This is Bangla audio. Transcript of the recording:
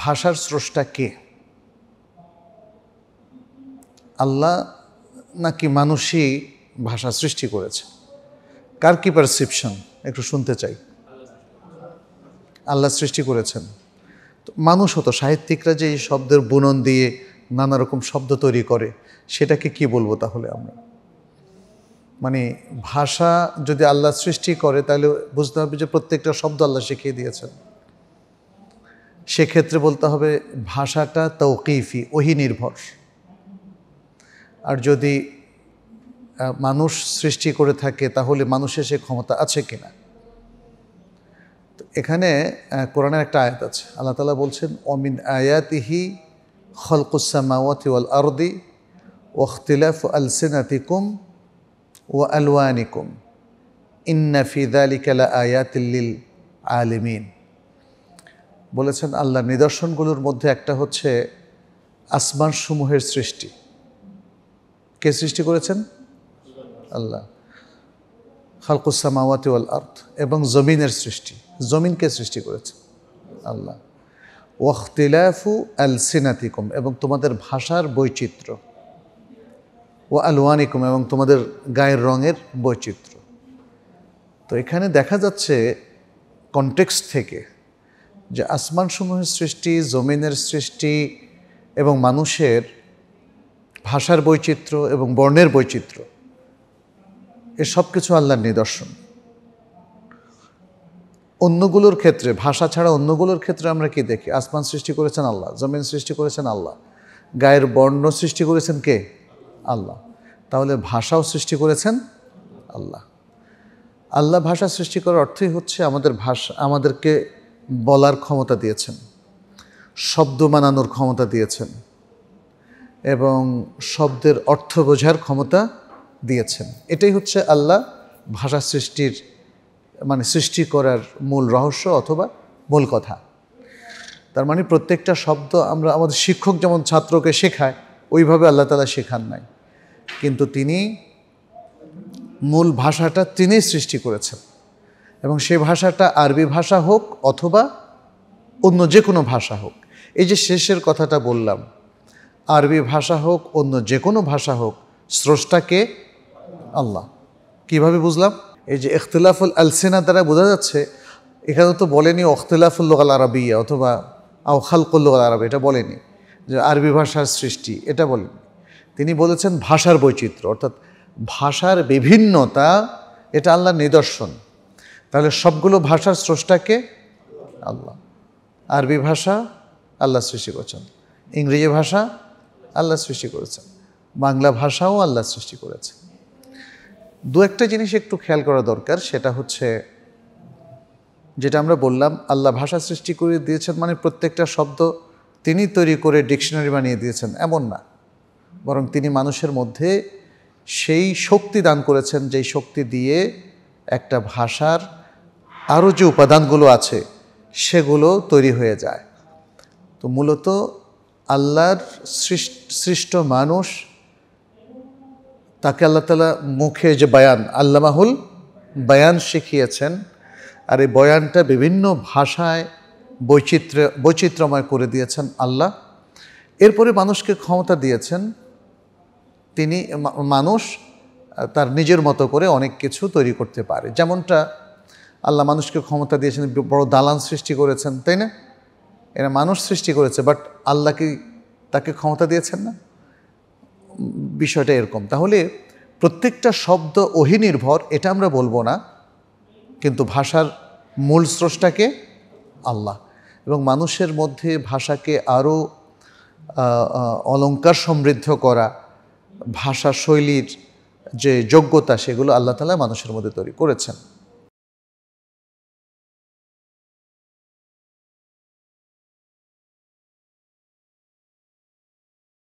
ভাষার স্রষ্টা কে আল্লাহ নাকি মানুষই ভাষা সৃষ্টি করেছে কার কি পারসেপশন একটু শুনতে চাই আল্লাহ সৃষ্টি করেছেন মানুষ হতো সাহিত্যিকরা যে এই শব্দের বুনন দিয়ে নানা রকম শব্দ তৈরি করে সেটাকে কি বলবো তাহলে আমরা মানে ভাষা যদি আল্লাহ সৃষ্টি করে তাহলে বুঝতে হবে যে প্রত্যেকটা শব্দ আল্লাহ শিখিয়ে দিয়েছেন সেক্ষেত্রে বলতে হবে ভাষাটা তৌকিফি ওহি নির্ভর আর যদি মানুষ সৃষ্টি করে থাকে তাহলে মানুষের সে ক্ষমতা আছে কিনা এখানে কোরআনের একটা আয়াত আছে আল্লাহ তালা বলছেন অমিন আয়াতিহি খলকুসামাওয়াতি ওয়াল আরদি ওখতিলাফ আলসিনাতিকুম ও আলওয়ানিকুম ইন্নাফিদালিকালা আয়াতিল্লিল আলমিন বলেছেন আল্লাহ নিদর্শনগুলোর মধ্যে একটা হচ্ছে আসমানসমূহের সৃষ্টি কে সৃষ্টি করেছেন আল্লাহ খালকুসামাওয়াতি ওয়াল আর্থ এবং জমিনের সৃষ্টি জমিনকে সৃষ্টি করেছে আল্লাহ ওয়াখতিলাফু আল সিনাতিকুম এবং তোমাদের ভাষার বৈচিত্র্য ও আলওয়ানিকুম এবং তোমাদের গায়ের রঙের বৈচিত্র্য তো এখানে দেখা যাচ্ছে কনটেক্সট থেকে যে আসমানসমূহের সৃষ্টি জমিনের সৃষ্টি এবং মানুষের ভাষার বৈচিত্র্য এবং বর্ণের বৈচিত্র্য এ সব কিছু আল্লাহর নিদর্শন অন্যগুলোর ক্ষেত্রে ভাষা ছাড়া অন্যগুলোর ক্ষেত্রে আমরা কি দেখি আসমান সৃষ্টি করেছেন আল্লাহ জমিন সৃষ্টি করেছেন আল্লাহ গায়ের বর্ণ সৃষ্টি করেছেন কে আল্লাহ তাহলে ভাষাও সৃষ্টি করেছেন আল্লাহ আল্লাহ ভাষা সৃষ্টি করার অর্থই হচ্ছে আমাদের ভাষা আমাদেরকে বলার ক্ষমতা দিয়েছেন শব্দ মানানোর ক্ষমতা দিয়েছেন এবং শব্দের অর্থ বোঝার ক্ষমতা দিয়েছেন এটাই হচ্ছে আল্লাহ ভাষা সৃষ্টির মানে সৃষ্টি করার মূল রহস্য অথবা মূল কথা তার মানে প্রত্যেকটা শব্দ আমরা আমাদের শিক্ষক যেমন ছাত্রকে শেখায় ওইভাবে আল্লাহ তালা শেখান নাই কিন্তু তিনি মূল ভাষাটা তিনি সৃষ্টি করেছেন এবং সে ভাষাটা আরবি ভাষা হোক অথবা অন্য যে কোনো ভাষা হোক এই যে শেষের কথাটা বললাম আরবি ভাষা হোক অন্য যে কোনো ভাষা হোক স্রষ্টাকে আল্লাহ কিভাবে বুঝলাম এই যে ইখতলাফুল আলসেনা দ্বারা বোঝা যাচ্ছে এখানে তো বলেনি অখতলাফুল্লোকাল আরবি অথবা আও খালকুল্লোকাল আরবি এটা বলেনি যে আরবি ভাষার সৃষ্টি এটা বলেনি তিনি বলেছেন ভাষার বৈচিত্র্য অর্থাৎ ভাষার বিভিন্নতা এটা আল্লাহর নিদর্শন তাহলে সবগুলো ভাষার স্রষ্টাকে আল্লাহ আরবি ভাষা আল্লাহ সৃষ্টি করেছেন ইংরেজি ভাষা আল্লাহ সৃষ্টি করেছেন বাংলা ভাষাও আল্লাহ সৃষ্টি করেছে দু একটা জিনিস একটু খেয়াল করা দরকার সেটা হচ্ছে যেটা আমরা বললাম আল্লাহ ভাষা সৃষ্টি করে দিয়েছেন মানে প্রত্যেকটা শব্দ তিনি তৈরি করে ডিকশনারি বানিয়ে দিয়েছেন এমন না বরং তিনি মানুষের মধ্যে সেই শক্তি দান করেছেন যেই শক্তি দিয়ে একটা ভাষার আরও যে উপাদানগুলো আছে সেগুলো তৈরি হয়ে যায় তো মূলত আল্লাহর সৃষ্ট মানুষ তাকে আল্লাহ তালা মুখে যে বয়ান আল্লামাহুল বয়ান শিখিয়েছেন আর এই বয়ানটা বিভিন্ন ভাষায় বৈচিত্র্য বৈচিত্র্যময় করে দিয়েছেন আল্লাহ এরপরে মানুষকে ক্ষমতা দিয়েছেন তিনি মানুষ তার নিজের মতো করে অনেক কিছু তৈরি করতে পারে যেমনটা আল্লাহ মানুষকে ক্ষমতা দিয়েছেন বড় দালান সৃষ্টি করেছেন তাই না এরা মানুষ সৃষ্টি করেছে বাট আল্লাহকে তাকে ক্ষমতা দিয়েছেন না বিষয়টা এরকম তাহলে প্রত্যেকটা শব্দ অহিনির্ভর এটা আমরা বলবো না কিন্তু ভাষার মূল স্রষ্টাকে আল্লাহ এবং মানুষের মধ্যে ভাষাকে আরও অলঙ্কার সমৃদ্ধ করা ভাষা শৈলীর যে যোগ্যতা সেগুলো আল্লাহ তালা মানুষের মধ্যে তৈরি করেছেন